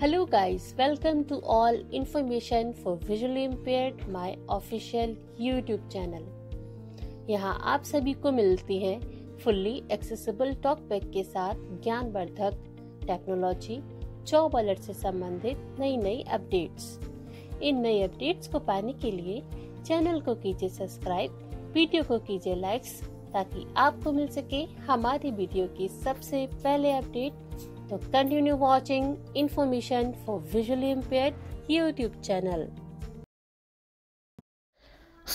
Hello guys welcome to all information for visually impaired my official YouTube channel यहां आप सभी को मिलती है फुल्ली एक्सेसिबल टॉक के साथ ज्ञानवर्धक टेक्नोलॉजी जॉब अलर्ट से संबंधित नई नई अपडेट्स इन नई अपडेट्स को पाने के लिए चैनल को कीजिए सब्सक्राइब वीडियो को कीजिए लाइक्स ताकि आपको मिल सके हमारी वीडियो की सबसे पहले अपडेट तो continue watching information for visually impair YouTube channel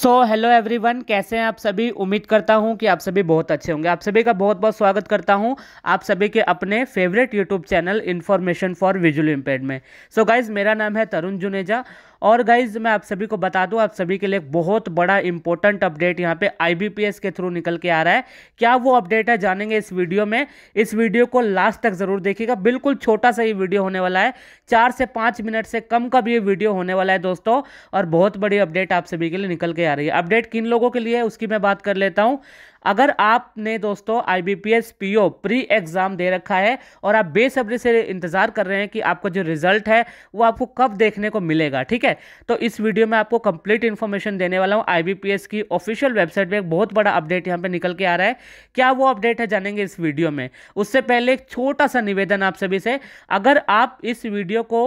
so hello everyone कैसे हैं आप सभी उम्मीद करता हूं कि आप सभी बहुत अच्छे होंगे आप सभी का बहुत बहुत स्वागत करता हूं आप सभी के अपने favourite YouTube channel information for visual impaired में सो so गाइज मेरा नाम है तरुण जुनेजा और गाइज मैं आप सभी को बता दूं आप सभी के लिए बहुत बड़ा इंपॉर्टेंट अपडेट यहाँ पे आईबीपीएस के थ्रू निकल के आ रहा है क्या वो अपडेट है जानेंगे इस वीडियो में इस वीडियो को लास्ट तक जरूर देखिएगा बिल्कुल छोटा सा ये वीडियो होने वाला है चार से पाँच मिनट से कम का भी ये वीडियो होने वाला है दोस्तों और बहुत बड़ी अपडेट आप सभी के लिए निकल के आ रही है अपडेट किन लोगों के लिए उसकी मैं बात कर लेता हूँ अगर आपने दोस्तों I B P P S O pre exam दे रखा है और आप बेसब्री से इंतज़ार कर रहे हैं कि आपका जो रिज़ल्ट है वो आपको कब देखने को मिलेगा ठीक है तो इस वीडियो में आपको कंप्लीट इन्फॉर्मेशन देने वाला हूँ आई बी पी एस की ऑफिशियल वेबसाइट पर एक बहुत बड़ा अपडेट यहाँ पर निकल के आ रहा है क्या वो अपडेट है जानेंगे इस वीडियो में उससे पहले एक छोटा सा निवेदन आप सभी से अगर आप इस वीडियो को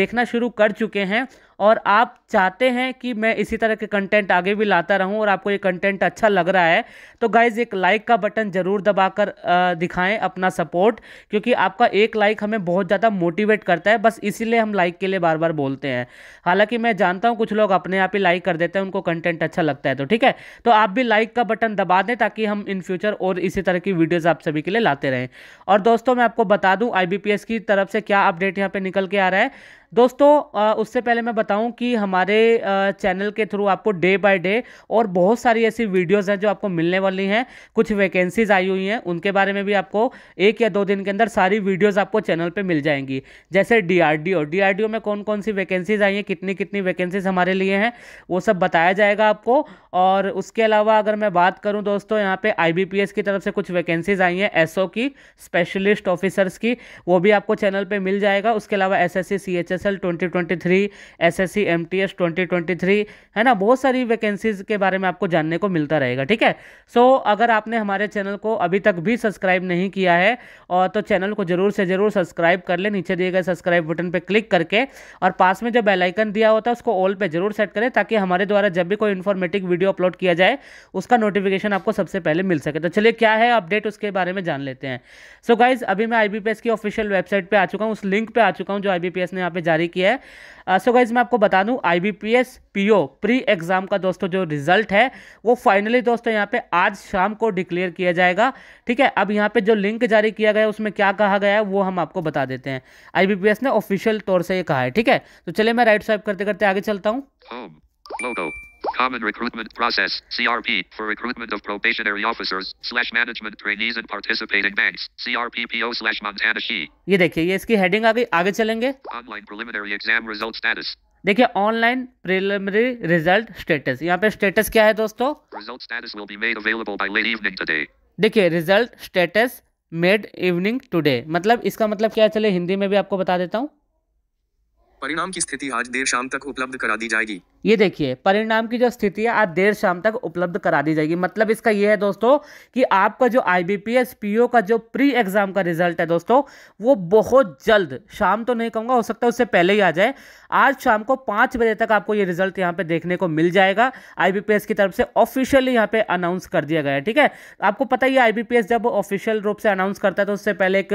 देखना शुरू कर चुके हैं और आप चाहते हैं कि मैं इसी तरह के कंटेंट आगे भी लाता रहूं और आपको ये कंटेंट अच्छा लग रहा है तो गाइज़ एक लाइक का बटन ज़रूर दबाकर दिखाएं अपना सपोर्ट क्योंकि आपका एक लाइक हमें बहुत ज़्यादा मोटिवेट करता है बस इसीलिए हम लाइक के लिए बार बार बोलते हैं हालांकि मैं जानता हूँ कुछ लोग अपने आप ही लाइक कर देते हैं उनको कंटेंट अच्छा लगता है तो ठीक है तो आप भी लाइक का बटन दबा दें ताकि हम इन फ्यूचर और इसी तरह की वीडियोज़ आप सभी के लिए लाते रहें और दोस्तों मैं आपको बता दूँ आई की तरफ से क्या अपडेट यहाँ पर निकल के आ रहा है दोस्तों उससे पहले मैं बताऊं कि हमारे चैनल के थ्रू आपको डे बाय डे और बहुत सारी ऐसी वीडियोस हैं जो आपको मिलने वाली हैं कुछ वैकेंसीज आई हुई हैं उनके बारे में भी आपको एक या दो दिन के अंदर सारी वीडियोज़ आपको चैनल पर मिल जाएंगी जैसे डी आर में कौन कौन सी वैकेंसीज आई हैं कितनी कितनी वैकेंसीज हमारे लिए हैं वो सब बताया जाएगा आपको और उसके अलावा अगर मैं बात करूँ दोस्तों यहाँ पर आई की तरफ से कुछ वैकेंसीज आई हैं एस की स्पेशलिस्ट ऑफिसर्स की वो भी आपको चैनल पर मिल जाएगा उसके अलावा S S S 2023 SSC MTS 2023 है ना बहुत सारी वैकेंसीज के बारे में आपको जानने को मिलता रहेगा ठीक है सो so, अगर आपने हमारे चैनल को अभी तक भी सब्सक्राइब नहीं किया है और तो चैनल को जरूर से जरूर सब्सक्राइब कर ले नीचे दिए गए सब्सक्राइब बटन पर क्लिक करके और पास में जो बेलाइकन दिया होता है उसको ऑल पर जरूर सेट करें ताकि हमारे द्वारा जब भी कोई इन्फॉर्मेटिव वीडियो अपलोड किया जाए उसका नोटिफिकेशन आपको सबसे पहले मिल सके तो चलिए क्या है अपडेट उसके बारे में जान लेते हैं सो so, गाइज अभी मैं आई की ऑफिशियल वेबसाइट पर आ चुका हूँ उस लिंक पर आ चुका हूँ जो आई ने यहाँ पे जारी किया है सो गाइज मैं आपको बता दूं I B P pre exam का दोस्तों जो रिजल्ट है वो फाइनली दोस्तों यहाँ पे आज शाम को डिक्लेयर किया जाएगा ठीक है अब यहाँ पे जो लिंक जारी किया गया है उसमें क्या कहा गया है वो हम आपको बता देते हैं आई बी ने ऑफिशियल तौर से ये कहा है ठीक है तो चलिए मैं राइट स्वाइप करते करते आगे चलता हूँ um, Common recruitment process, CRP, for recruitment of probationary officers, slash management trainees and participating banks, CRPPO slash Montana She. ये देखिए ये इसकी हेडिंग अभी आगे चलेंगे Online preliminary exam result status. देखिए ऑनलाइन प्रिलिमिनरी रिजल्ट स्टेटस यहाँ पे स्टेटस क्या है दोस्तों देखिए result status made evening today मतलब इसका मतलब क्या चले हिंदी में भी आपको बता देता हूँ परिणाम की स्थिति आज देर शाम तक उपलब्ध करा दी जाएगी ये देखिए परिणाम की जो स्थिति है आज देर शाम तक उपलब्ध करा दी जाएगी मतलब इसका ये है दोस्तों कि आपका जो I B P S P O का जो प्री एग्जाम का रिजल्ट है दोस्तों वो बहुत जल्द शाम तो नहीं कहूँगा हो सकता है उससे पहले ही आ जाए आज शाम को पाँच बजे तक आपको ये रिजल्ट यहाँ पे देखने को मिल जाएगा आई बी पी एस की तरफ से ऑफिशियली यहाँ पे अनाउंस कर दिया गया है ठीक है आपको पता ही आई बी पी एस जब ऑफिशियल रूप से अनाउंस करता है तो उससे पहले एक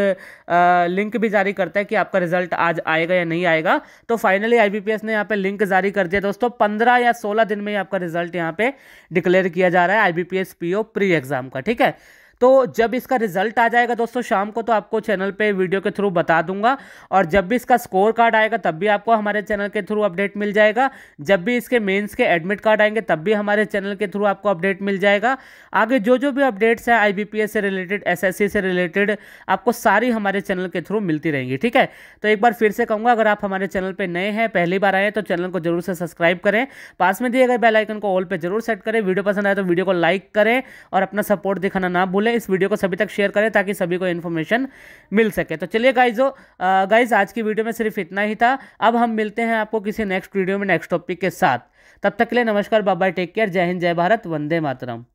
लिंक भी जारी करता है कि आपका रिजल्ट आज आएगा या नहीं आएगा तो फाइनली आईबीपीएस ने यहाँ पे लिंक जारी कर दिया दोस्तों पंद्रह या सोलह दिन में आपका रिजल्ट यहाँ पे डिक्लेयर किया जा रहा है आईबीपीएस पीओ प्री एग्जाम का ठीक है तो जब इसका रिजल्ट आ जाएगा दोस्तों शाम को तो आपको चैनल पे वीडियो के थ्रू बता दूंगा और जब भी इसका स्कोर कार्ड आएगा तब भी आपको हमारे चैनल के थ्रू अपडेट मिल जाएगा जब भी इसके मेंस के एडमिट कार्ड आएंगे तब भी हमारे चैनल के थ्रू आपको अपडेट मिल जाएगा आगे जो जो भी अपडेट्स हैं आई से रिलेटेड एस से रिलेटेड आपको सारी हमारे चैनल के थ्रू मिलती रहेंगी ठीक है तो एक बार फिर से कहूँगा अगर आप हमारे चैनल पर नए हैं पहली बार आए तो चैनल को जरूर से सब्सक्राइब करें पास में दिए गए बेलाइकन को ऑल पर जरूर सेट करें वीडियो पसंद आए तो वीडियो को लाइक करें और अपना सपोर्ट दिखाना ना भूलें करें इस वीडियो को सभी तक शेयर करें ताकि सभी को इन्फॉर्मेशन मिल सके तो चलिए गाइजो गाइज आज की वीडियो में सिर्फ इतना ही था अब हम मिलते हैं आपको किसी नेक्स्ट वीडियो में नेक्स्ट टॉपिक के साथ तब तक के लिए नमस्कार बाबा टेक केयर जय हिंद जय भारत वंदे मातरम